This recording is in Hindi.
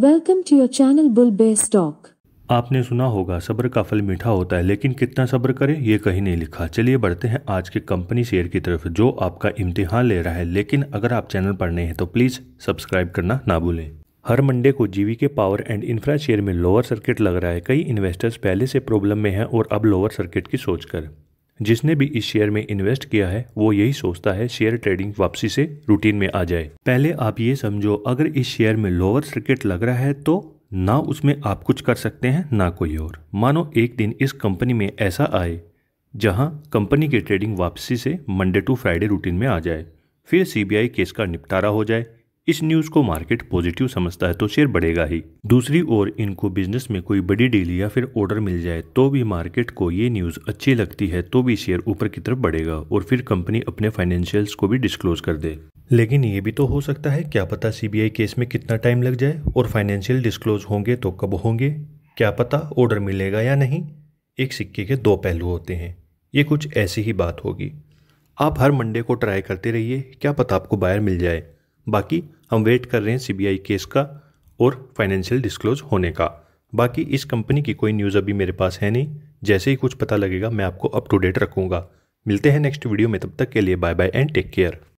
welcome to your channel bull base talk आपने सुना होगा सब्र का फल मीठा होता है लेकिन कितना सब्र करें ये कहीं नहीं लिखा चलिए बढ़ते हैं आज के कंपनी शेयर की तरफ जो आपका इम्तिहान ले रहा है लेकिन अगर आप चैनल पर नए हैं तो प्लीज़ सब्सक्राइब करना ना भूलें हर मंडे को GV K power and infra share में लोअर सर्किट लग रहा है कई इन्वेस्टर्स पहले से प्रॉब्लम में हैं और अब लोअर सर्किट की सोचकर जिसने भी इस शेयर में इन्वेस्ट किया है वो यही सोचता है शेयर ट्रेडिंग वापसी से रूटीन में आ जाए पहले आप ये समझो अगर इस शेयर में लोअर सर्किट लग रहा है तो ना उसमें आप कुछ कर सकते हैं ना कोई और मानो एक दिन इस कंपनी में ऐसा आए जहां कंपनी की ट्रेडिंग वापसी से मंडे टू फ्राइडे रूटीन में आ जाए फिर सीबीआई केस का निपटारा हो जाए इस न्यूज को मार्केट पॉजिटिव समझता है तो शेयर बढ़ेगा ही दूसरी ओर इनको बिजनेस में कोई बड़ी डील या फिर ऑर्डर मिल जाए तो भी मार्केट को ये न्यूज अच्छी लगती है तो भी शेयर ऊपर की तरफ बढ़ेगा और फिर कंपनी अपने फाइनेंशियल्स को भी डिस्क्लोज कर दे लेकिन ये भी तो हो सकता है क्या पता सीबीआई केस में कितना टाइम लग जाए और फाइनेंशियल डिस्क्लोज होंगे तो कब होंगे क्या पता ऑर्डर मिलेगा या नहीं एक सिक्के के दो पहलू होते हैं ये कुछ ऐसी ही बात होगी आप हर मंडे को ट्राई करते रहिए क्या पता आपको बायर मिल जाए बाकी हम वेट कर रहे हैं सीबीआई केस का और फाइनेंशियल डिस्क्लोज होने का बाकी इस कंपनी की कोई न्यूज़ अभी मेरे पास है नहीं जैसे ही कुछ पता लगेगा मैं आपको अप टू डेट रखूँगा मिलते हैं नेक्स्ट वीडियो में तब तक के लिए bye bye and take care